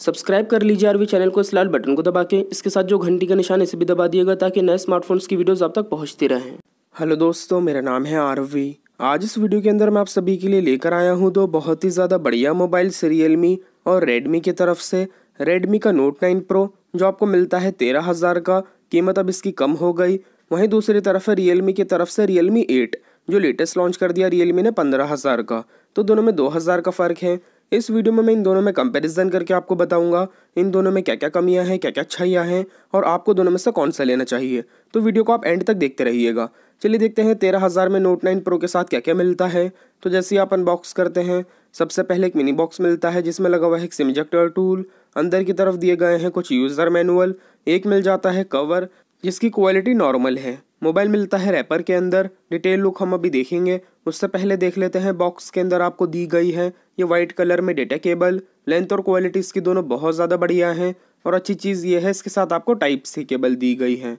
subscribe कर लीजिए RV channel को इस लाल बटन को दबा के इसके साथ जो घंटी का निशान इसे भी दबा दिएगा ताकि नए स्मार्टफोन्स की वीडियोस आप तक पहुंचती रहें हेलो दोस्तों मेरा नाम है आरवी आज इस वीडियो के अंदर मैं आप सभी के लिए लेकर आया हूँ दो बहुत ही ज़्यादा बढ़िया मोबाइल रियलमी और रेडमी की तरफ से रेडमी का नोट नाइन प्रो जो आपको मिलता है तेरह हज़ार का कीमत अब इसकी कम हो गई वहीं दूसरी तरफ है रियलमी की तरफ से रियलमी एट जो लेटेस्ट लॉन्च कर दिया रियलमी ने पंद्रह हज़ार का तो दोनों में दो हज़ार का फ़र्क है इस वीडियो में मैं इन दोनों में कंपैरिजन करके आपको बताऊंगा इन दोनों में क्या क्या कमियां हैं क्या क्या अच्छाइयाँ हैं और आपको दोनों में से कौन सा लेना चाहिए तो वीडियो को आप एंड तक देखते रहिएगा चलिए देखते हैं तेरह हज़ार में नोट नाइन प्रो के साथ क्या क्या मिलता है तो जैसे ही आप अनबॉक्स करते हैं सबसे पहले एक मिनी बॉक्स मिलता है जिसमें लगा हुआ है एक सिमजेक्टर टूल अंदर की तरफ दिए गए हैं कुछ यूज़र मैनुअल एक मिल जाता है कवर इसकी क्वालिटी नॉर्मल है मोबाइल मिलता है रैपर के अंदर डिटेल लुक हम अभी देखेंगे उससे पहले देख लेते हैं बॉक्स के अंदर आपको दी गई है ये वाइट कलर में डेटा केबल लेंथ और क्वालिटी इसकी दोनों बहुत ज़्यादा बढ़िया हैं और अच्छी चीज़ ये है इसके साथ आपको टाइप सी केबल दी गई है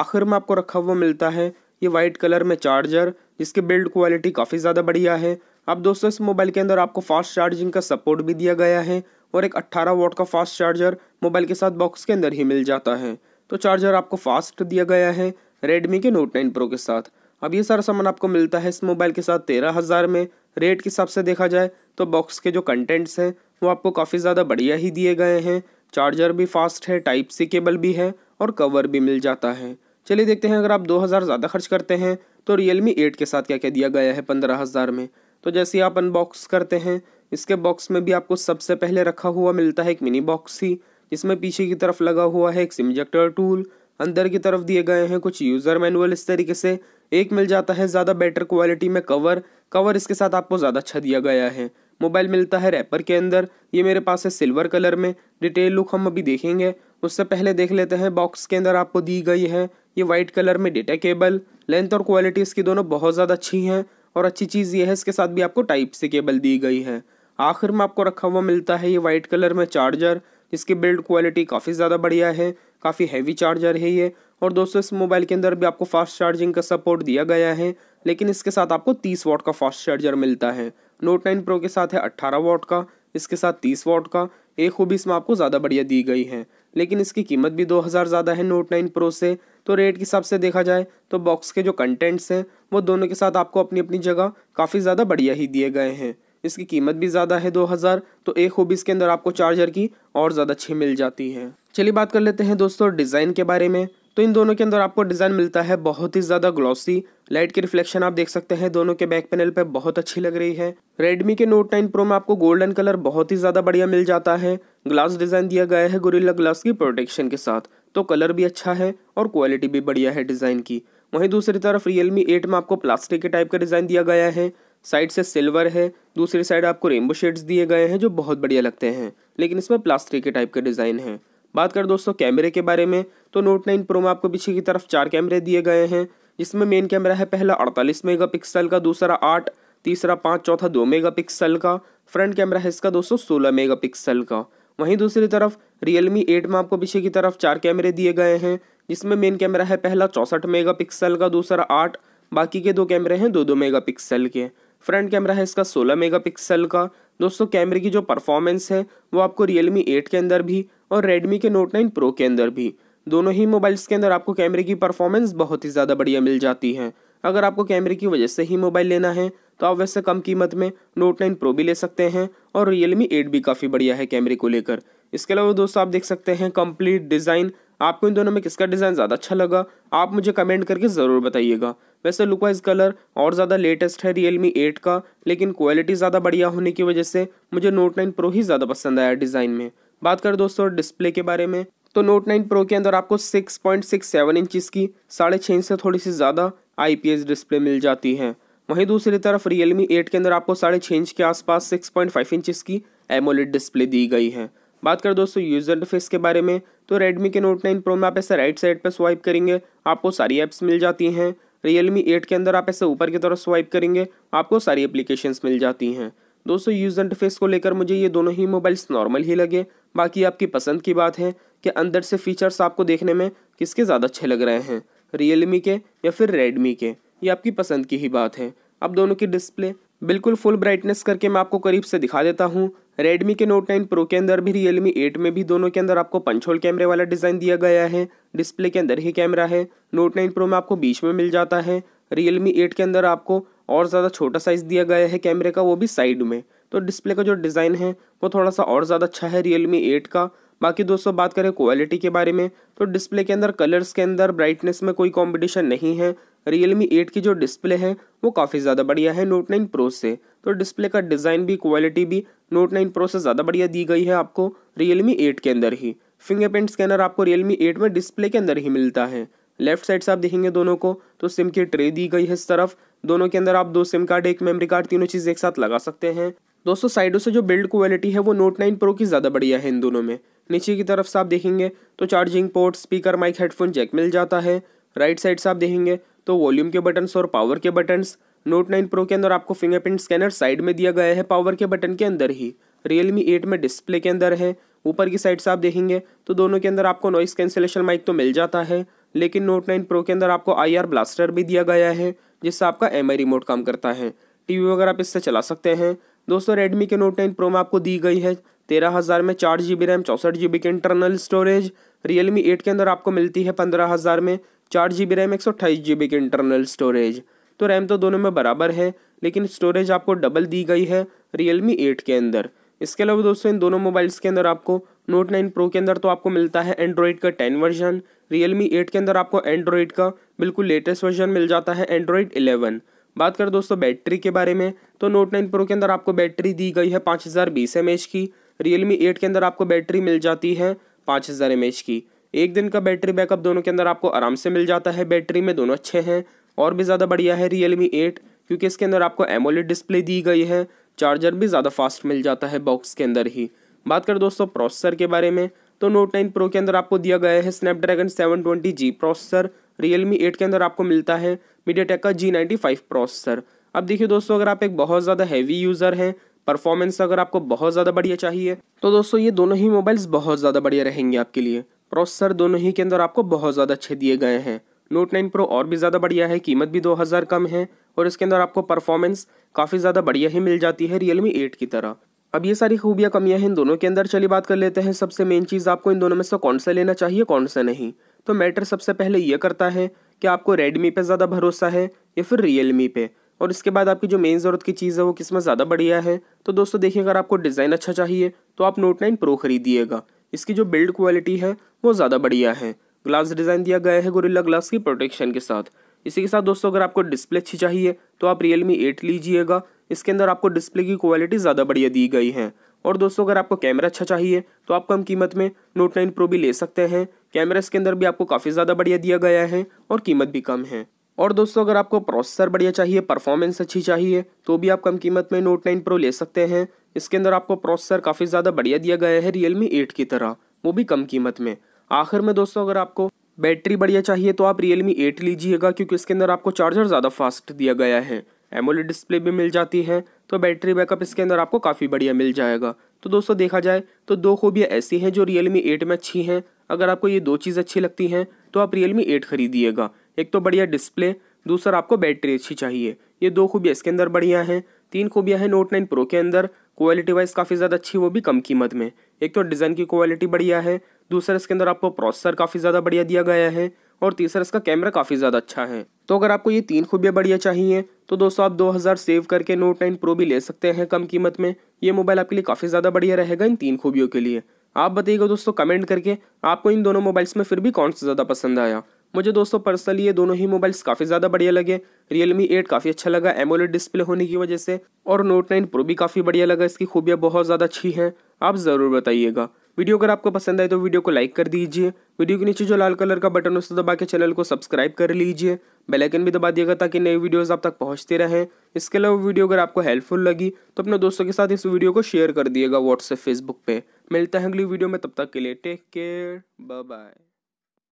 आखिर में आपको रखा हुआ मिलता है ये वाइट कलर में चार्जर जिसकी बिल्ड क्वालिटी काफ़ी ज़्यादा बढ़िया है अब दोस्तों इस मोबाइल के अंदर आपको फास्ट चार्जिंग का सपोर्ट भी दिया गया है और एक अट्ठारह वोट का फास्ट चार्जर मोबाइल के साथ बॉक्स के अंदर ही मिल जाता है तो चार्जर आपको फास्ट दिया गया है रेडमी के नोट नाइन प्रो के साथ अब ये सारा सामान आपको मिलता है इस मोबाइल के साथ तेरह हज़ार में रेट के हिसाब से देखा जाए तो बॉक्स के जो कंटेंट्स हैं वो आपको काफ़ी ज़्यादा बढ़िया ही दिए गए हैं चार्जर भी फास्ट है टाइप सी केबल भी है और कवर भी मिल जाता है चलिए देखते हैं अगर आप दो हज़ार ज़्यादा खर्च करते हैं तो रियलमी एट के साथ क्या क्या दिया गया है पंद्रह हज़ार में तो जैसे आप अनबॉक्स करते हैं इसके बॉक्स में भी आपको सबसे पहले रखा हुआ मिलता है एक मिनी बॉक्स ही इसमें पीछे की तरफ लगा हुआ है एक सिम टूल अंदर की तरफ दिए गए हैं कुछ यूज़र मैनुअल इस तरीके से एक मिल जाता है ज़्यादा बेटर क्वालिटी में कवर कवर इसके साथ आपको ज़्यादा अच्छा दिया गया है मोबाइल मिलता है रैपर के अंदर ये मेरे पास है सिल्वर कलर में डिटेल लुक हम अभी देखेंगे उससे पहले देख लेते हैं बॉक्स के अंदर आपको दी गई है ये वाइट कलर में डेटा केबल लेंथ और क्वालिटी इसकी दोनों बहुत ज़्यादा अच्छी हैं और अच्छी चीज़ ये है इसके साथ भी आपको टाइप से केबल दी गई है आखिर में आपको रखा हुआ मिलता है ये वाइट कलर में चार्जर इसकी बिल्ड क्वालिटी काफ़ी ज़्यादा बढ़िया है काफ़ी हैवी चार्जर है ये और दोस्तों इस मोबाइल के अंदर भी आपको फास्ट चार्जिंग का सपोर्ट दिया गया है लेकिन इसके साथ आपको 30 वॉट का फास्ट चार्जर मिलता है नोट 9 प्रो के साथ है 18 वॉट का इसके साथ 30 वॉट का एक खूबी इसमें आपको ज़्यादा बढ़िया दी गई है लेकिन इसकी कीमत भी 2000 ज़्यादा है नोट 9 प्रो से तो रेट के हिसाब से देखा जाए तो बॉक्स के जो कंटेंट्स हैं वो दोनों के साथ आपको अपनी अपनी जगह काफ़ी ज़्यादा बढ़िया ही दिए गए हैं इसकी कीमत भी ज़्यादा है दो हज़ार तो एक भी इसके अंदर आपको चार्जर की और ज़्यादा अच्छी मिल जाती है चलिए बात कर लेते हैं दोस्तों डिज़ाइन के बारे में तो इन दोनों के अंदर आपको डिज़ाइन मिलता है बहुत ही ज़्यादा ग्लॉसी लाइट की रिफ्लेक्शन आप देख सकते हैं दोनों के बैक पैनल पर बहुत अच्छी लग रही है रेडमी के नोट नाइन प्रो में आपको गोल्डन कलर बहुत ही ज़्यादा बढ़िया मिल जाता है ग्लास डिज़ाइन दिया गया है गोरिल्ला ग्लास की प्रोटेक्शन के साथ तो कलर भी अच्छा है और क्वालिटी भी बढ़िया है डिज़ाइन की वहीं दूसरी तरफ रियलमी एट में आपको प्लास्टिक के टाइप का डिज़ाइन दिया गया है साइड से सिल्वर है दूसरी साइड आपको रेनबो शेड्स दिए गए हैं जो बहुत बढ़िया लगते हैं लेकिन इसमें प्लास्टिक के टाइप के डिज़ाइन हैं बात कर दोस्तों कैमरे के बारे में तो नोट नाइन प्रो में आपको पीछे की तरफ चार कैमरे दिए गए हैं जिसमें मेन कैमरा है पहला अड़तालीस मेगा का दूसरा आठ तीसरा पाँच चौथा दो मेगा का फ्रंट कैमरा है इसका दोस्तों सोलह मेगा का वहीं दूसरी तरफ रियलमी एट में आपको पीछे की तरफ चार कैमरे दिए गए हैं जिसमें मेन कैमरा है पहला चौंसठ मेगापिक्सल का दूसरा आठ बाकी के दो कैमरे हैं दो दो मेगापिक्सल के फ्रंट कैमरा है इसका 16 मेगापिक्सल का दोस्तों कैमरे की जो परफॉर्मेंस है वो आपको रियलमी 8 के अंदर भी और रेडमी के नोट 9 प्रो के अंदर भी दोनों ही मोबाइल्स के अंदर आपको कैमरे की परफॉर्मेंस बहुत ही ज़्यादा बढ़िया मिल जाती है अगर आपको कैमरे की वजह से ही मोबाइल लेना है तो आप वैसे कम कीमत में नोट नाइन प्रो भी ले सकते हैं और रियलमी एट भी काफ़ी बढ़िया है कैमरे को लेकर इसके अलावा दोस्तों आप देख सकते हैं कम्प्लीट डिज़ाइन आपको इन दोनों में किसका डिज़ाइन ज़्यादा अच्छा लगा आप मुझे कमेंट करके ज़रूर बताइएगा वैसे लुक वाइज कलर और ज़्यादा लेटेस्ट है रियल मी एट का लेकिन क्वालिटी ज़्यादा बढ़िया होने की वजह से मुझे नोट नाइन प्रो ही ज़्यादा पसंद आया डिज़ाइन में बात करें दोस्तों डिस्प्ले के बारे में तो नोट नाइन प्रो के अंदर आपको six point six seven inches की साढ़े छः इंच से थोड़ी सी ज़्यादा आई पी एस डिस्प्ले मिल जाती है वहीं दूसरी तरफ मी एट के अंदर आपको साढ़े छः इंच के आसपास सिक्स पॉइंट फाइव इंचज़ की एमोलेड डिस्प्ले दी गई है बात करें दोस्तों यूजर इंटरफेस के बारे में तो रेडमी के नोट नाइन प्रो में आप ऐसे राइट साइड पर स्वाइप करेंगे आपको सारी ऐप्स मिल जाती हैं रियलमी एट के अंदर आप ऐसे ऊपर की तरफ स्वाइप करेंगे आपको सारी एप्लीकेशंस मिल जाती हैं दोस्तों यूजर इंटरफेस को लेकर मुझे ये दोनों ही मोबाइल्स नॉर्मल ही लगे बाकी आपकी पसंद की बात है कि अंदर से फीचर्स आपको देखने में किसके ज़्यादा अच्छे लग रहे हैं रियलमी के या फिर रेडमी के ये आपकी पसंद की ही बात है अब दोनों की डिस्प्ले बिल्कुल फुल ब्राइटनेस करके मैं आपको करीब से दिखा देता हूँ रेडमी के नोट नाइन प्रो के अंदर भी रियलमी एट में भी दोनों के अंदर आपको पंचोल कैमरे वाला डिज़ाइन दिया गया है डिस्प्ले के अंदर ही कैमरा है नोट नाइन प्रो में आपको बीच में मिल जाता है रियलमी एट के अंदर आपको और ज़्यादा छोटा साइज़ दिया गया है कैमरे का वो भी साइड में तो डिस्प्ले का जो डिज़ाइन है वो थोड़ा सा और ज़्यादा अच्छा है रियलमी एट का बाकी दोस्तों बात करें क्वालिटी के बारे में तो डिस्प्ले के अंदर कलर्स के अंदर ब्राइटनेस में कोई कॉम्पिटिशन नहीं है रियलमी एट की जो डिस्प्ले है वो काफ़ी ज़्यादा बढ़िया है नोट नाइन प्रो से तो डिस्प्ले का डिज़ाइन भी क्वालिटी भी नोट नाइन प्रो से ज़्यादा बढ़िया दी गई है आपको रियलमी एट के अंदर ही फिंगरप्रिंट स्कैनर आपको रियलमी एट में डिस्प्ले के अंदर ही मिलता है लेफ्ट साइड से आप देखेंगे दोनों को तो सिम की ट्रे दी गई है इस तरफ दोनों के अंदर आप दो सिम कार्ड एक मेमोरी कार्ड तीनों चीज़ एक साथ लगा सकते हैं दोस्तों साइडों से जो बिल्ड क्वालिटी है वो नोट नाइन प्रो की ज़्यादा बढ़िया है इन दोनों में नीचे की तरफ से आप देखेंगे तो charging port speaker mic headphone jack मिल जाता है राइट साइड से आप देखेंगे तो वॉल्यूम के बटन्स और पावर के बटन्स नोट नाइन प्रो के अंदर आपको फिंगरप्रिंट स्कैनर साइड में दिया गया है पावर के बटन के अंदर ही रियलमी एट में डिस्प्ले के अंदर है ऊपर की साइड से आप देखेंगे तो दोनों के अंदर आपको नॉइस कैंसिलेशन माइक तो मिल जाता है लेकिन नोट नाइन प्रो के अंदर आपको आई आर ब्लास्टर भी दिया गया है जिससे आपका एम आई रिमोट काम करता है टी वगैरह आप इससे चला सकते हैं दोस्तों रेडमी के नोट नाइन प्रो में आपको दी गई है तेरह हज़ार में चार जी बी रैम चौंसठ जी बी की इंटरनल स्टोरेज रियलमी एट के अंदर आपको मिलती है पंद्रह हज़ार में चार जी बी रैम एक सौ अट्ठाईस जी बी की इंटरनल स्टोरेज तो रैम तो दोनों में बराबर है लेकिन स्टोरेज आपको डबल दी गई है रियलमी एट के अंदर इसके अलावा दोस्तों इन दोनों मोबाइल्स के अंदर आपको नोट नाइन प्रो के अंदर तो आपको मिलता है एंड्रॉयड का टेन वर्जन रियलमी एट के अंदर आपको एंड्रॉयड का बिल्कुल लेटेस्ट वर्जन मिल जाता है एंड्रॉयड इलेवन बात करें दोस्तों बैटरी के बारे में तो नोट नाइन प्रो के अंदर आपको बैटरी दी गई है पाँच हज़ार बीस एम एच की रियल मी एट के अंदर आपको बैटरी मिल जाती है पाँच हज़ार एम की एक दिन का बैटरी बैकअप दोनों के अंदर आपको आराम से मिल जाता है बैटरी में दोनों अच्छे हैं और भी ज़्यादा बढ़िया है रियल मी एट क्योंकि इसके अंदर आपको एमोलेड डिस्प्ले दी गई है चार्जर भी ज़्यादा फास्ट मिल जाता है बॉक्स के अंदर ही बात करें दोस्तों प्रोसेसर के बारे में तो नोट नाइन प्रो के अंदर आपको दिया गया है Snapdragon seven twenty G processor Realme eight के अंदर आपको मिलता है मीडिया टेक का जी नाइन्टी फाइव प्रोसेसर अब देखिए दोस्तों अगर आप एक बहुत ज़्यादा हैवी यूज़र हैं परफॉर्मेंस अगर आपको बहुत ज़्यादा बढ़िया चाहिए तो दोस्तों ये दोनों ही मोबाइल्स बहुत ज़्यादा बढ़िया रहेंगे आपके लिए प्रोसेसर दोनों ही के अंदर आपको बहुत ज़्यादा अच्छे दिए गए हैं नोट नाइन प्रो और भी ज़्यादा बढ़िया है कीमत भी दो हज़ार कम है और इसके अंदर आपको परफॉर्मेंस काफ़ी ज़्यादा बढ़िया ही मिल जाती है रियलमी एट की तरह अब ये सारी खूबियाँ कमियाँ हैं दोनों के अंदर चलिए बात कर लेते हैं सबसे मेन चीज़ आपको इन दोनों में से कौन सा लेना चाहिए कौन सा नहीं तो मैटर सबसे पहले ये करता है कि आपको रेडमी पे ज़्यादा भरोसा है या फिर मी पे और इसके बाद आपकी जो मेन ज़रूरत की चीज़ है वो किस्मत ज़्यादा बढ़िया है तो दोस्तों देखिए अगर आपको डिज़ाइन अच्छा चाहिए तो आप नोट नाइन प्रो खरीदिएगा इसकी जो बिल्ड क्वालिटी है वो ज़्यादा बढ़िया है ग्लास डिज़ाइन दिया गया है गोरिल्ला ग्लास की प्रोटेक्शन के साथ इसी के साथ दोस्तों अगर आपको डिस्प्ले अच्छी चाहिए तो आप रियल मी एट लीजिएगा इसके अंदर आपको डिस्प्ले की क्वालिटी ज़्यादा बढ़िया दी गई है और दोस्तों अगर आपको कैमरा अच्छा चाहिए तो आप कम कीमत में नोट नाइन प्रो भी ले सकते हैं कैमरा इसके अंदर भी आपको काफ़ी ज़्यादा बढ़िया दिया गया है और कीमत भी कम है और दोस्तों अगर आपको प्रोसेसर बढ़िया चाहिए परफॉर्मेंस अच्छी चाहिए तो भी आप कम कीमत में नोट नाइन प्रो ले सकते हैं इसके अंदर आपको प्रोसेसर काफ़ी ज़्यादा बढ़िया दिया गया है रियलमी एट की तरह वो भी कम कीमत में आखिर में दोस्तों अगर आपको बैटरी बढ़िया चाहिए तो आप रियलमी एट लीजिएगा क्योंकि इसके अंदर आपको चार्जर ज़्यादा फास्ट दिया गया है एमोलेड डिस्प्ले भी मिल जाती है तो बैटरी बैकअप इसके अंदर आपको काफ़ी बढ़िया मिल जाएगा तो दोस्तों देखा जाए तो दो खूबियाँ ऐसी हैं जो रियलमी एट में अच्छी हैं अगर आपको ये दो चीज़ अच्छी लगती हैं तो आप रियलमी एट खरीदिएगा एक तो बढ़िया डिस्प्ले दूसरा आपको बैटरी अच्छी चाहिए ये दो खूबियाँ इसके अंदर बढ़िया हैं तीन खूबियाँ हैं नोट नाइन प्रो के अंदर क्वालिटी वाइज काफ़ी ज़्यादा अच्छी वो भी कम कीमत में एक तो डिज़ाइन की क्वालिटी बढ़िया है दूसरा इसके अंदर आपको प्रोसेसर काफ़ी ज़्यादा बढ़िया दिया गया है और तीसरा इसका कैमरा काफ़ी ज़्यादा अच्छा है तो अगर आपको ये तीन खूबियाँ बढ़िया चाहिए तो दोस्तों आप 2000 सेव करके नोट नाइन प्रो भी ले सकते हैं कम कीमत में ये मोबाइल आपके लिए काफ़ी ज़्यादा बढ़िया रहेगा इन तीन खूबियों के लिए आप बताइएगा दोस्तों कमेंट करके आपको इन दोनों मोबाइल्स में फिर भी कौन सा ज़्यादा पसंद आया मुझे दोस्तों पर्सनली ये दोनों ही मोबाइल्स काफ़ी ज़्यादा बढ़िया लगे रियलमी एट काफ़ी अच्छा लगा एमोलेड डिस्प्ले होने की वजह से और नोट नाइन प्रो भी काफ़ी बढ़िया लगा इसकी खूबियाँ बहुत ज़्यादा अच्छी हैं आप ज़रूर बताइएगा वीडियो अगर आपको पसंद आए तो वीडियो को लाइक कर दीजिए वीडियो के नीचे जो लाल कलर का बटन उसे दबा के चैनल को सब्सक्राइब कर लीजिए बेल आइकन भी दबा दिएगा ताकि नई वीडियोस आप तक पहुंचते रहें इसके अलावा वीडियो अगर आपको हेल्पफुल लगी तो अपने दोस्तों के साथ इस वीडियो को शेयर कर दिएगा व्हाट्सएप फेसबुक पे मिलते हैं अगली वीडियो में तब तक के लिए टेक केयर बाय